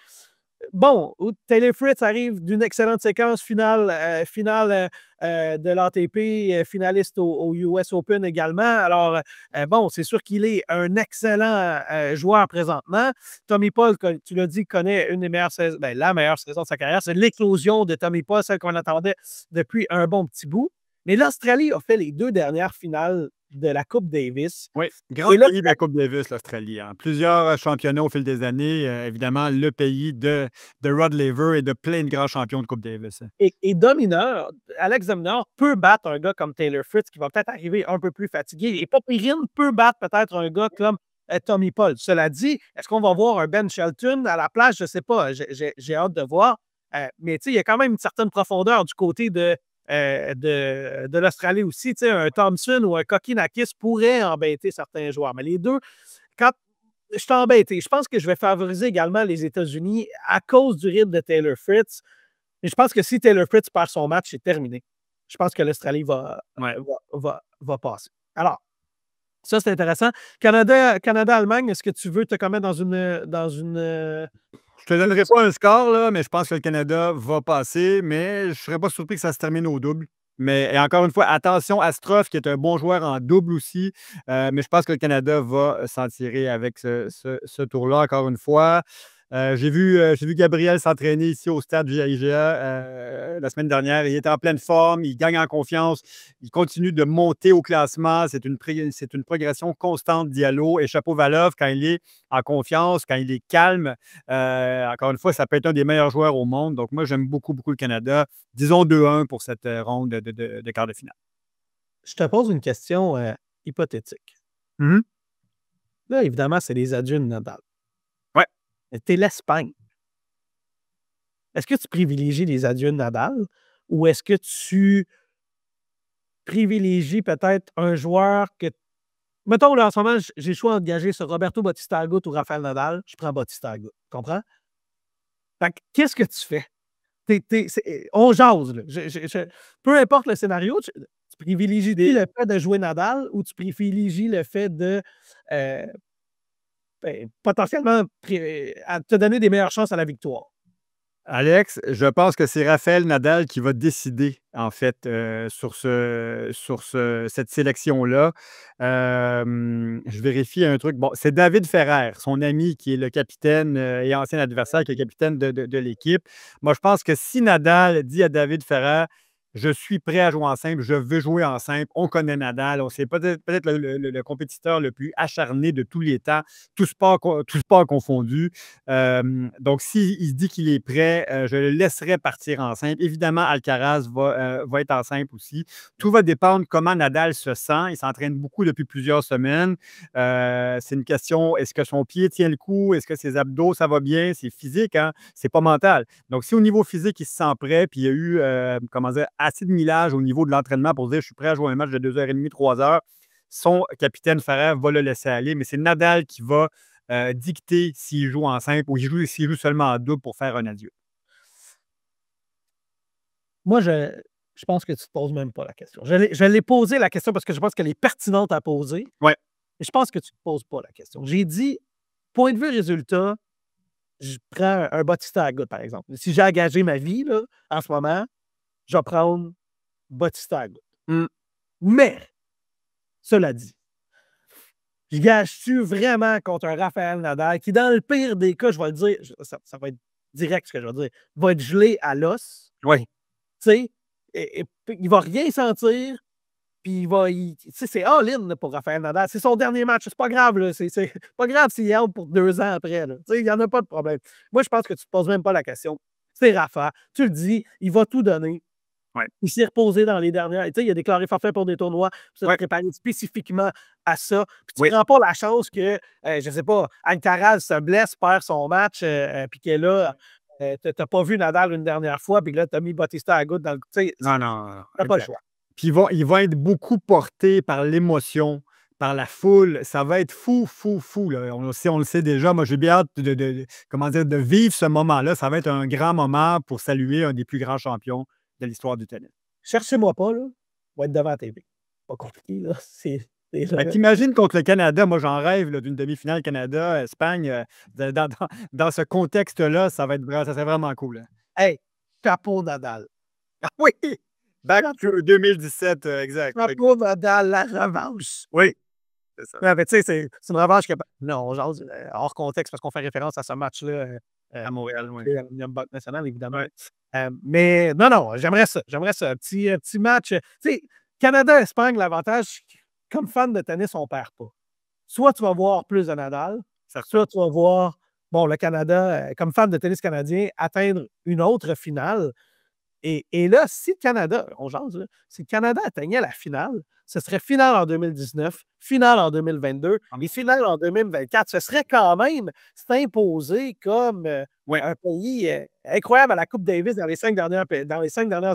bon, Taylor Fritz arrive d'une excellente séquence finale, euh, finale euh, euh, de l'ATP, finaliste au, US Open également. Alors, bon, c'est sûr qu'il est un excellent joueur présentement. Tommy Paul, tu l'as dit, connaît une des ben, la meilleure saison de sa carrière. C'est l'éclosion de Tommy Paul, celle qu'on attendait depuis un bon petit bout. Mais l'Australie a fait les deux dernières finales de la Coupe Davis. Oui, grand pays de la Coupe Davis, l'Australie. Hein. Plusieurs euh, championnats au fil des années. Euh, évidemment, le pays de, de Rod Laver et de plein de grands champions de Coupe Davis. Et, et Domineur, Alex Domineur peut battre un gars comme Taylor Fritz qui va peut-être arriver un peu plus fatigué. Et Popirine peut battre peut-être un gars comme euh, Tommy Paul. Cela dit, est-ce qu'on va voir un Ben Shelton à la place? Je ne sais pas. J'ai hâte de voir. tu mais il y a quand même une certaine profondeur du côté de, euh, de, de l'Australie aussi. Tu sais, un Thompson ou un Kokinakis pourrait embêter certains joueurs. Mais les deux, quand je suis embêté, je pense que je vais favoriser également les États-Unis à cause du rythme de Taylor Fritz. mais je pense que si Taylor Fritz perd son match, c'est terminé. Je pense que l'Australie va, va, passer. Alors, ça, c'est intéressant. Canada, Canada-Allemagne, est-ce que tu veux te commettre dans une, dans une je te donnerai pas un score, là, mais je pense que le Canada va passer, mais je serais pas surpris que ça se termine au double. Mais et encore une fois, attention à Stroff, qui est un bon joueur en double aussi. Euh, mais je pense que le Canada va s'en tirer avec ce, ce tour-là, encore une fois. Euh, j'ai vu, euh, vu, Gabriel s'entraîner ici au stade du IGA euh, la semaine dernière. Il est en pleine forme, il gagne en confiance, il continue de monter au classement. C'est une, une, progression constante Diallo. Et Chapeau Valov, quand il est en confiance, quand il est calme, encore une fois, ça peut être un des meilleurs joueurs au monde. Donc, moi, j'aime beaucoup, beaucoup le Canada. Disons 2-1 pour cette ronde de, de, de, quart de finale. Je te pose une question hypothétique. Mm-hmm. Là, évidemment, c'est les adieux de Nadal. T'es l'Espagne. Est-ce que tu privilégies les adieux de Nadal? ou est-ce que tu privilégies peut-être un joueur que. Mettons, là, en ce moment, j'ai le choix d'engager sur Roberto Bautista Agut ou Rafael Nadal. Je prends Bautista Agut. Comprends? Fait qu'est-ce que tu fais? on jase, peu importe le scénario, tu privilégies le fait de jouer Nadal ou tu privilégies le fait de euh, ben, potentiellement euh, à te donner des meilleures chances à la victoire. Alex, je pense que c'est Raphaël Nadal qui va décider, en fait, euh, sur, sur cette sélection-là. Euh, je vérifie un truc. Bon, c'est David Ferrer, son ami qui est le capitaine et ancien adversaire, qui est capitaine de l'équipe. Moi, je pense que si Nadal dit à David Ferrer, je suis prêt à jouer en simple, je veux jouer en simple, on connaît Nadal, on peut-être le, compétiteur le plus acharné de tous les temps, tout sport, tout confondu. donc, s'il si se dit qu'il est prêt, euh, je le laisserai partir en simple. Évidemment, Alcaraz va, euh, être en simple aussi. Tout va dépendre comment Nadal se sent. Il s'entraîne beaucoup depuis plusieurs semaines. Euh, c'est une question, est-ce que son pied tient le coup? Est-ce que ses abdos, ça va bien? C'est physique, hein? c'est pas mental. Donc, si au niveau physique, il se sent prêt, puis il y a eu, comment dire, assez de millage au niveau de l'entraînement pour dire je suis prêt à jouer un match de 2h30, 3h. Son capitaine Ferrer va le laisser aller, mais c'est Nadal qui va euh, dicter s'il joue en simple ou s'il joue, joue, seulement en double pour faire un adieu. Moi, je, pense que tu ne te poses même pas la question. Je l'ai posé la question parce que je pense qu'elle est pertinente à poser. Ouais. Je pense que tu ne te poses pas la question. J'ai dit, point de vue résultat, je prends un, un à goutte, par exemple. Si j'ai engagé ma vie en ce moment, je vais prendre mm. Mais, cela dit, je gâche-tu vraiment contre un Raphaël Nadal qui, dans le pire des cas, je vais le dire, ça, va être direct ce que je vais dire, va être gelé à l'os. Oui. Tu sais, et, il va rien sentir. Puis il va. c'est all-in pour Rafael Nadal. C'est son dernier match. C'est pas grave. C'est pas grave s'il est pour deux ans après. Tu sais, il n'y en a pas de problème. Moi, je pense que tu ne te poses même pas la question. C'est Rafa. Tu le dis. Il va tout donner. Il s'est reposé dans les dernières. Tu sais, il a déclaré forfait pour des tournois. Il s'est préparé spécifiquement à ça. Puis tu ne prends pas la chance que, euh, je ne sais pas, Alcaraz se blesse, perd son match, euh, euh, puis qu'elle là. tu n'as pas vu Nadal une dernière fois, puis là, tu as mis Bautista à goutte dans le. Non, non, non. Tu pas le choix. Puis il vont, être beaucoup porté par l'émotion par la foule. Ça va être fou, fou, fou. On, si on le sait déjà, moi j'ai bien hâte de, de vivre ce moment-là. Ça va être un grand moment pour saluer un des plus grands champions de l'histoire du tennis. Cherchez-moi pas, là. On va être devant la TV. Pas compliqué, là. Ben, t'imagines contre le Canada, moi j'en rêve d'une demi-finale Canada-Espagne. Euh, dans, ce contexte-là, ça va être ça serait vraiment cool. Hein. Hey, chapeau Nadal. Ah oui! Back 2017, euh, exact. Chapeau Nadal, la revanche. Oui. C'est ça. Tu sais, c'est une revanche que. Non, genre, euh, hors contexte, parce qu'on fait référence à ce match-là euh, à Montréal, oui. à l'Union Nationale, évidemment. Euh, mais non, non, j'aimerais ça. J'aimerais ça. Un petit, petit match. Euh, tu sais, Canada-Espagne, l'avantage, comme fan de tennis, on ne perd pas. Soit tu vas voir plus de Nadal, soit tu vas voir bon, le Canada, comme fan de tennis canadien, atteindre une autre finale. Et, là, si le Canada, on jante, si le Canada atteignait la finale, ce serait final en 2019, final en 2022 ah. et final en 2024. Ce serait quand même s'imposer comme euh, un pays euh, incroyable à la Coupe Davis dans les cinq dernières,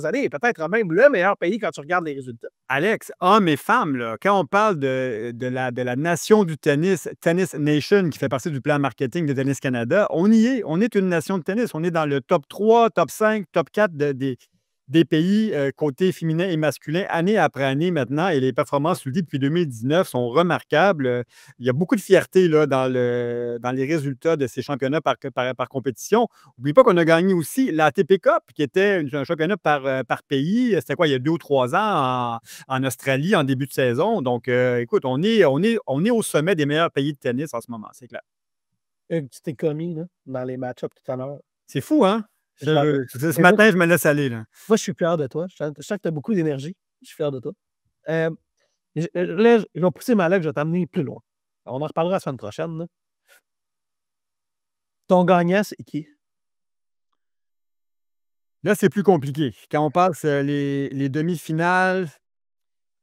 années et peut-être même le meilleur pays quand tu regardes les résultats. Alex, hommes et femmes, quand on parle de, la, nation du tennis, Tennis Nation, qui fait partie du plan marketing de Tennis Canada, on y est. On est une nation de tennis. On est dans le top 3, top 5, top 4 des, des pays euh, côté féminin et masculin année après année maintenant. Et les performances suivies depuis 2019 sont remarquables. Il y a beaucoup de fierté là, dans, les résultats de ces championnats par, compétition. N'oublie pas qu'on a gagné aussi la TP Cup, qui était un championnat euh, par, pays. C'était quoi, il y a deux ou trois ans en, Australie, en début de saison. Donc, euh, écoute, on est, au sommet des meilleurs pays de tennis en ce moment, c'est clair. Une petite commis là, dans les matchs tout à l'heure. C'est fou, hein? ce matin, je me laisse aller. Là. Moi, je suis fier de toi. Je sens, que tu as beaucoup d'énergie. Je suis fier de toi. Euh, je, euh, là, je vais pousser ma lèvre, je vais t'amener plus loin. on en reparlera la semaine prochaine. Ton gagnant, c'est qui? Là, c'est plus compliqué. Quand on passe euh, les, les demi-finales,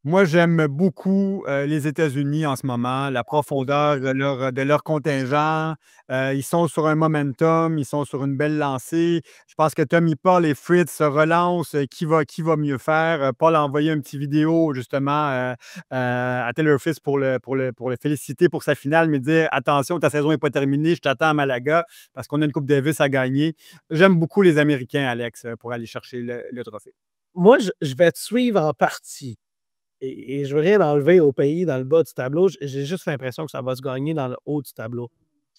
moi, j'aime beaucoup euh, les États-Unis en ce moment, la profondeur de leur, contingent. Euh, ils sont sur un momentum, ils sont sur une belle lancée. Je pense que Tommy Paul et Fritz se relancent. Euh, qui va, qui va mieux faire? Paul a envoyé une petite vidéo justement à Taylor Fritz pour le, féliciter pour sa finale, mais dire attention, ta saison n'est pas terminée, je t'attends à Malaga parce qu'on a une Coupe Davis à gagner. J'aime beaucoup les Américains, Alex, pour aller chercher le, trophée. Moi, je vais te suivre en partie et, je veux rien enlever au pays dans le bas du tableau. J'ai juste l'impression que ça va se gagner dans le haut du tableau.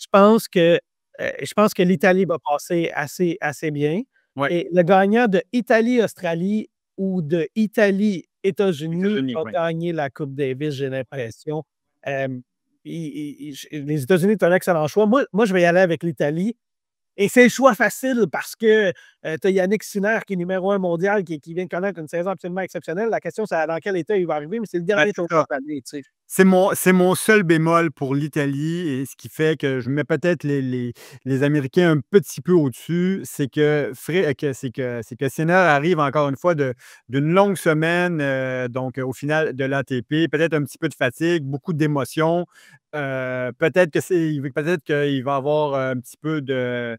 Je pense que euh, je pense que l'Italie va passer assez, assez bien. Et le gagnant de Italie-Australie ou de Italie-États-Unis va gagner la Coupe Davis, j'ai l'impression. Euh, les États-Unis ont un excellent choix. Moi, moi, je vais y aller avec l'Italie. Et c'est le choix facile parce que euh, tu as Yannick Suner qui est numéro un mondial, qui, vient de connaître une saison absolument exceptionnelle. La question, c'est dans quel état il va arriver, mais c'est le ben, dernier tour de l'année. C'est mon, seul bémol pour l'Italie et ce qui fait que je mets peut-être les, les, Américains un petit peu au-dessus, c'est que, euh, c'est que, c'est arrive encore une fois de, d'une longue semaine, euh, donc au final de l'ATP, peut-être un petit peu de fatigue, beaucoup d'émotions, euh, peut-être, que c'est, peut-être qu'il va avoir un petit peu de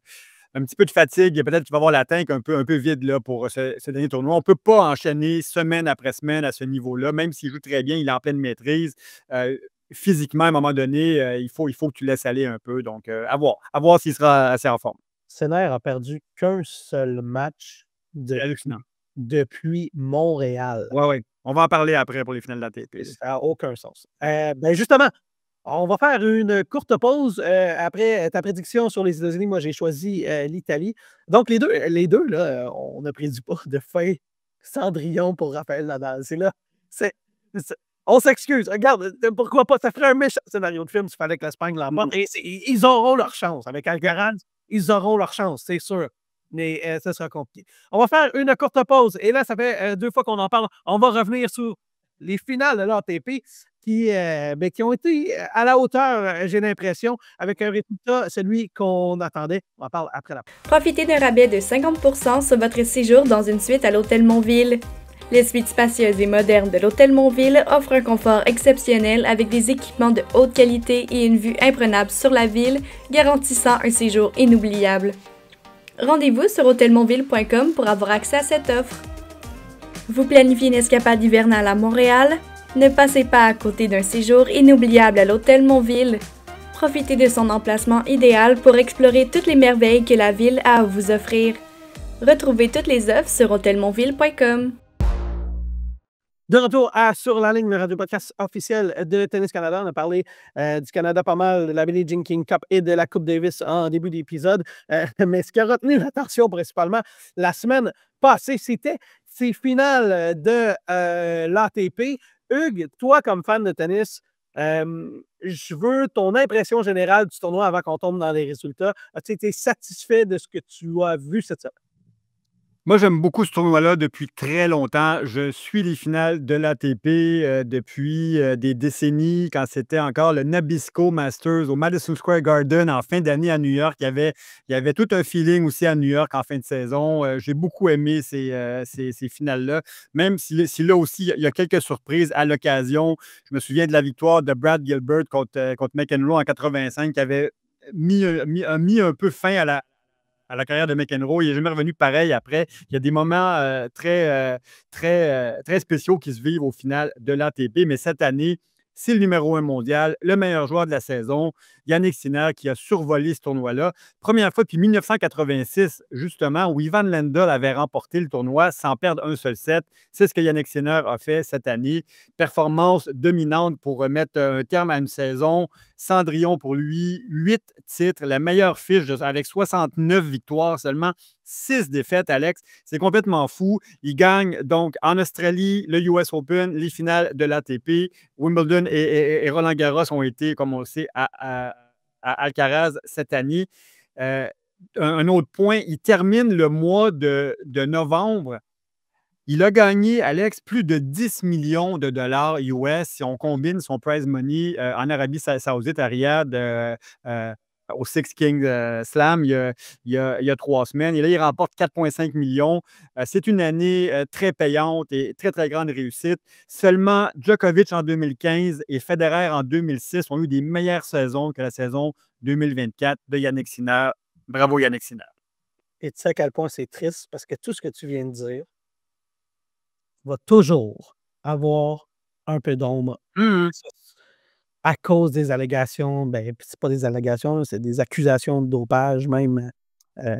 un petit peu de fatigue et peut-être tu vas avoir la tank un peu, un peu vide là, pour euh, ce, dernier tournoi. On ne peut pas enchaîner semaine après semaine à ce niveau-là, même s'il joue très bien, il est en pleine maîtrise. Euh, physiquement, à un moment donné, euh, il, faut, il faut que tu laisses aller un peu. Donc, à voir. À voir s'il sera assez en forme. Séner a perdu qu'un seul match de, depuis Montréal. Oui, oui. On va en parler après pour les finales de la TP. Ça n'a aucun sens. Ben, justement, on va faire une courte pause euh, après euh, ta prédiction sur les États-Unis. Moi, j'ai choisi euh, l'Italie. Donc, les deux, les deux là, on ne prédit pas de fin Cendrillon pour Raphaël Nadal. C'est là. C'est, on s'excuse. Regarde, pourquoi pas? Ça ferait un méchant scénario de film s'il fallait que l'Espagne l'emporte. Mm. ils auront leur chance. Avec Alcaraz, ils auront leur chance, c'est sûr. Mais ça sera compliqué. On va faire une courte pause. Et là, ça fait deux fois qu'on en parle. On va revenir sur les finales de l'ATP qui, euh, ben, qui ont été euh, à la hauteur, euh, j'ai l'impression, avec un résultat, celui qu'on attendait. On en parle après la Profitez d'un rabais de 50 sur votre séjour dans une suite à l'Hôtel Montville. Les suites spacieuses et modernes de l'Hôtel Montville offrent un confort exceptionnel avec des équipements de haute qualité et une vue imprenable sur la ville, garantissant un séjour inoubliable. Rendez-vous sur hôtelmontville.com pour avoir accès à cette offre. Vous planifiez une escapade hivernale à Montréal? Ne passez pas à côté d'un séjour inoubliable à l'hôtel Montville. Profitez de son emplacement idéal pour explorer toutes les merveilles que la ville a à vous offrir. Retrouvez toutes les offres sur hôtelmontville.com. De retour à Sur la ligne, le radio podcast officiel de Tennis Canada. On a parlé euh, du Canada pas mal, de la Billie Jean King Cup et de la Coupe Davis en début d'épisode. Euh, mais ce qui a retenu l'attention principalement la semaine passée, c'était c'est final de euh, l'ATP. Hugues, toi, comme fan de tennis, euh, je veux ton impression générale du tournoi avant qu'on tombe dans les résultats. As-tu été satisfait de ce que tu as vu cette semaine? Moi, j'aime beaucoup ce tournoi-là depuis très longtemps. Je suis les finales de l'ATP euh, depuis euh, des décennies, quand c'était encore le Nabisco Masters au Madison Square Garden en fin d'année à New York. Il y, avait, tout un feeling aussi à New York en fin de saison. Euh, j'ai beaucoup aimé ces, ces, finales-là, même si, là aussi, il y a quelques surprises à l'occasion. Je me souviens de la victoire de Brad Gilbert contre, contre McEnroe en 85 qui avait mis, mis un peu fin à la, à la carrière de McEnroe. Il n'est jamais revenu pareil après. Il y a des moments euh, très, euh, très, euh, très spéciaux qui se vivent au final de l'ATP, mais cette année, c'est le numéro un mondial, le meilleur joueur de la saison. Yannick Sinner qui a survolé ce tournoi-là. Première fois depuis 1986, justement, où Ivan Lendl avait remporté le tournoi sans perdre un seul set. C'est ce que Yannick Sinner a fait cette année. Performance dominante pour remettre euh, un terme à une saison. Cendrillon pour lui, huit titres, la meilleure fiche avec 69 victoires seulement. Six défaites, Alex. C'est complètement fou. Il gagne donc en Australie, le US Open, les finales de l'ATP, Wimbledon et, Roland Garros ont été, comme on sait, à, à, Alcaraz cette année. Euh, un, autre point, il termine le mois de, novembre. Il a gagné, Alex, plus de 10 millions de dollars US si on combine son prize money euh, en Arabie Saoudite à euh, au Six Kings euh, Slam il y, a, trois semaines. Et là, il remporte 4,5 millions. Euh, c'est une année euh, très payante et très, très grande réussite. Seulement Djokovic en 2015 et Federer en 2006 ont eu des meilleures saisons que la saison 2024 de Yannick Sinner. Bravo, Yannick Sinner. Et tu sais à quel point c'est triste parce que tout ce que tu viens de dire va toujours avoir un peu d'ombre mmh à cause des allégations, ben, c'est pas des allégations, c'est des accusations de dopage même euh,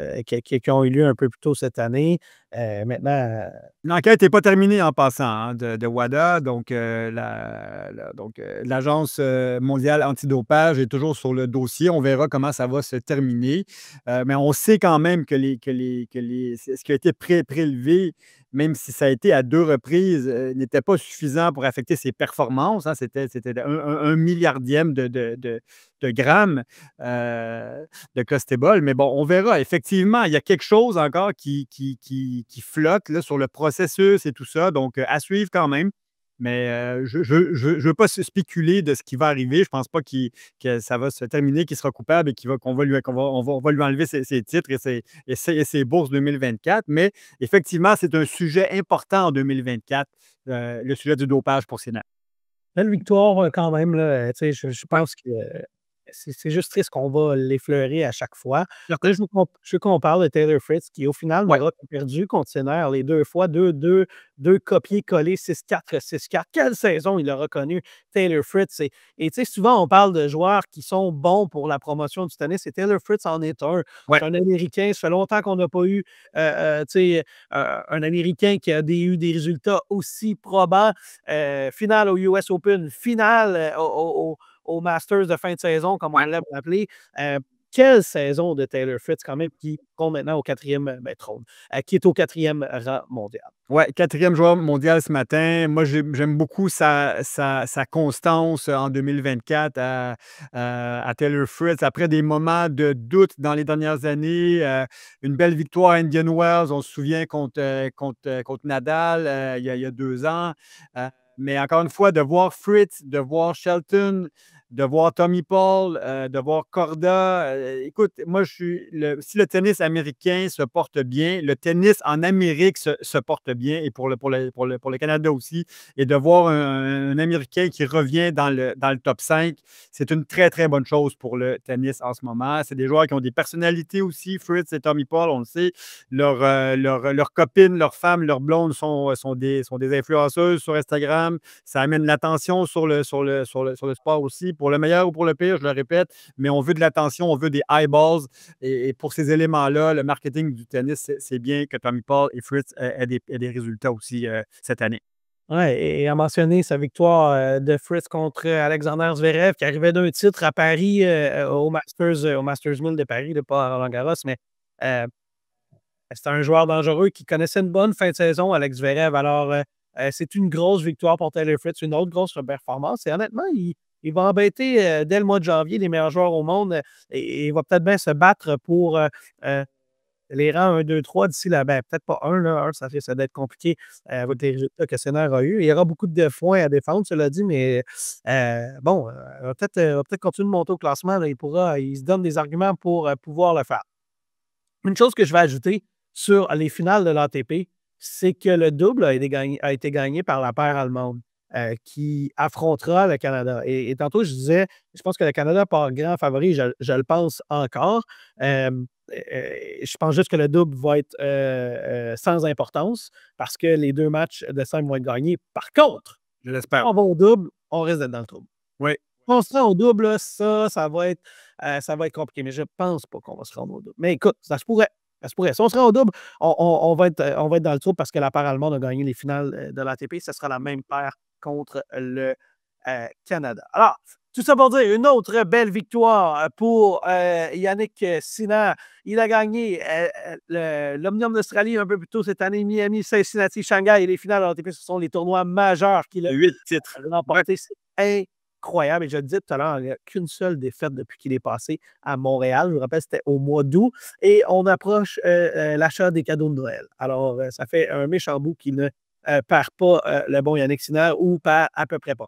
euh, qui, ont eu lieu un peu plus tôt cette année. Euh, maintenant. L'enquête n'est pas terminée en passant hein, de, WADA. Donc, l'Agence mondiale antidopage est toujours sur le dossier. On verra comment ça va se terminer. mais on sait quand même que, les, ce qui a été pré prélevé même si ça a été à deux reprises, euh, n'était pas suffisant pour affecter ses performances. Hein, c'était un, milliardième de, grammes euh, de, gramme de Mais bon, on verra. Effectivement, il y a quelque chose encore qui, flotte sur le processus et tout ça. Donc, euh, à suivre quand même. Mais je ne veux pas spéculer de ce qui va arriver. Je ne pense pas que ça va se terminer, qu'il sera coupable et qu'on va, lui, enlever ses, titres et ses, et, bourses 2024. Mais effectivement, c'est un sujet important en 2024, le sujet du dopage pour Sénat. Belle victoire euh, quand même. je pense que c'est juste triste qu'on va l'effleurer à chaque fois. je veux qu'on parle de Taylor Fritz, qui au final, a perdu contre les deux fois, deux, deux, deux copier-coller, 6-4, 6-4. Quelle saison il a reconnu Taylor Fritz. Et tu sais, souvent, on parle de joueurs qui sont bons pour la promotion du tennis, et Taylor Fritz en est un. C'est un Américain, ça fait longtemps qu'on n'a pas eu euh, euh, euh, un Américain qui a eu des résultats aussi probants. finale au US Open, finale au aux Masters de fin de saison, comme on l'a appelé. Euh, quelle saison de Taylor Fritz quand même qui compte maintenant au quatrième euh, ben, euh, qui est au quatrième rang mondial. Oui, quatrième joueur mondial ce matin. Moi, j'aime beaucoup sa, constance en 2024 à, Taylor Fritz. Après des moments de doute dans les dernières années, une belle victoire à Indian Wells, on se souvient, contre, contre, contre Nadal il, y a, deux ans. Mais encore une fois, de voir Fritz, de voir Shelton, de voir Tommy Paul, euh, de voir Corda. Euh, écoute, moi, je suis. Le, si le tennis américain se porte bien, le tennis en Amérique se, porte bien et pour le, pour, pour, le, pour le Canada aussi. Et de voir un, Américain qui revient dans le, dans le top 5, c'est une très, très bonne chose pour le tennis en ce moment. C'est des joueurs qui ont des personnalités aussi. Fritz et Tommy Paul, on le sait. Leurs leur, euh, leur copines, leurs femmes, leurs blondes sont, sont, des, sont des influenceuses sur Instagram. Ça amène l'attention sur le, sur, le, sur, le, sur le sport aussi pour le meilleur ou pour le pire, je le répète, mais on veut de l'attention, on veut des eyeballs. Et, pour ces éléments-là, le marketing du tennis, c'est bien que Tommy Paul et Fritz aient des, résultats aussi euh, cette année. Ouais, et à mentionner sa victoire euh, de Fritz contre Alexander Zverev, qui arrivait d'un titre à Paris, euh, au, Masters, au Masters Mill de Paris, de pas à Roland-Garros, mais c'était un joueur dangereux qui connaissait une bonne fin de saison, Alex Zverev. Alors, c'est une grosse victoire pour Taylor Fritz, une autre grosse performance. Et honnêtement, il, il va embêter euh, dès le mois de janvier les meilleurs joueurs au monde euh, et, il va peut-être bien se battre pour euh, les rangs 1, 2, 3 d'ici là. Ben, peut-être pas 1, là, 1, ça risque d'être compliqué avec les résultats que Sénère a eu. Il y aura beaucoup de foin à défendre, cela dit, mais bon, peut-être, va peut-être continuer de monter au classement. il, pourra, il se donne des arguments pour pouvoir le faire. Une chose que je vais ajouter sur les finales de l'ATP, c'est que le double a été gagné par la paire allemande. Euh, qui affrontera le Canada. Et, tantôt, je disais, je pense que le Canada part grand favori, je, le pense encore. Euh, euh, je pense juste que le double va être sans importance parce que les deux matchs de 5 vont être gagnés. Par contre, je l'espère. On va au double, on reste d'être dans le trouble. Oui. On sera rend au double, ça, ça va, être, ça va être compliqué. Mais je pense pas qu'on va se rendre au double. Mais écoute, ça se pourrait. Ça pourrait. Si on sera au double, on, va être, on va être dans le trouble, parce que la paire allemande a gagné les finales de l'ATP. Ce sera la même paire contre le euh, Canada. Alors, tout ça pour dire une autre belle victoire euh, pour euh, Yannick Sinner. Il a gagné l'Omnium d'Australie un peu plus tôt cette année, Miami, Cincinnati, Shanghai et les finales Ce sont les tournois majeurs qu'il a Huit titres. C'est incroyable. Et je le disais tout à l'heure, il n'y a qu'une seule défaite depuis qu'il est passé à Montréal. Je vous rappelle, c'était au mois d'août. Et on approche l'achat des cadeaux de Noël. Alors, ça fait un méchant bout qu'il ne euh, par pas euh, le bon Yannick Sinner ou par à peu près pas.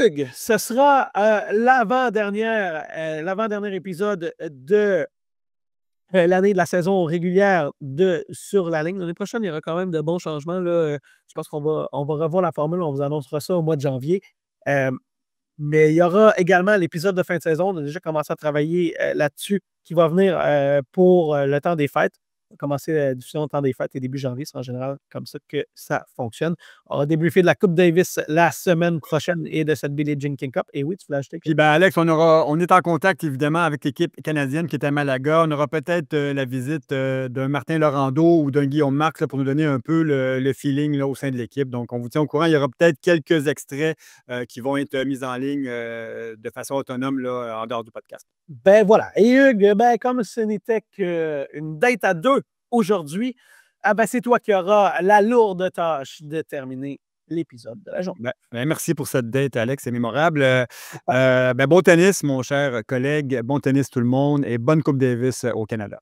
Hugues, ce sera euh, l'avant-dernière, l'avant-dernier épisode de l'année de la saison régulière de Sur la ligne. L'année prochaine, il y aura quand même de bons changements. Là. Je pense qu'on va, revoir la formule. On vous annoncera ça au mois de janvier. mais il y aura également l'épisode de fin de saison. On a déjà commencé à travailler là-dessus qui va venir pour le temps des fêtes commencer euh, la diffusion au temps des fêtes et début janvier. C'est en général comme ça que ça fonctionne. On va débriefer de la Coupe Davis la semaine prochaine et de cette Billie Jean King Cup. Et oui, tu voulais acheter. Puis ben Alex, on, aura, on est en contact évidemment avec l'équipe canadienne qui est à Malaga. On aura peut-être euh, la visite euh, d'un Martin Laurando ou d'un Guillaume Marx pour nous donner un peu le, feeling au sein de l'équipe. Donc, on vous tient au courant. Il y aura peut-être quelques extraits qui vont être mis en ligne de façon autonome en dehors du podcast. Ben voilà. Et Hugues, ben, comme ce n'était qu'une date à deux, aujourd'hui, ah ben, c'est toi qui auras la lourde tâche de terminer l'épisode de la journée. Ben, ben, merci pour cette date, Alex. C'est mémorable. Euh, bon tennis, mon cher collègue. Bon tennis, tout le monde. Et bonne Coupe Davis au Canada.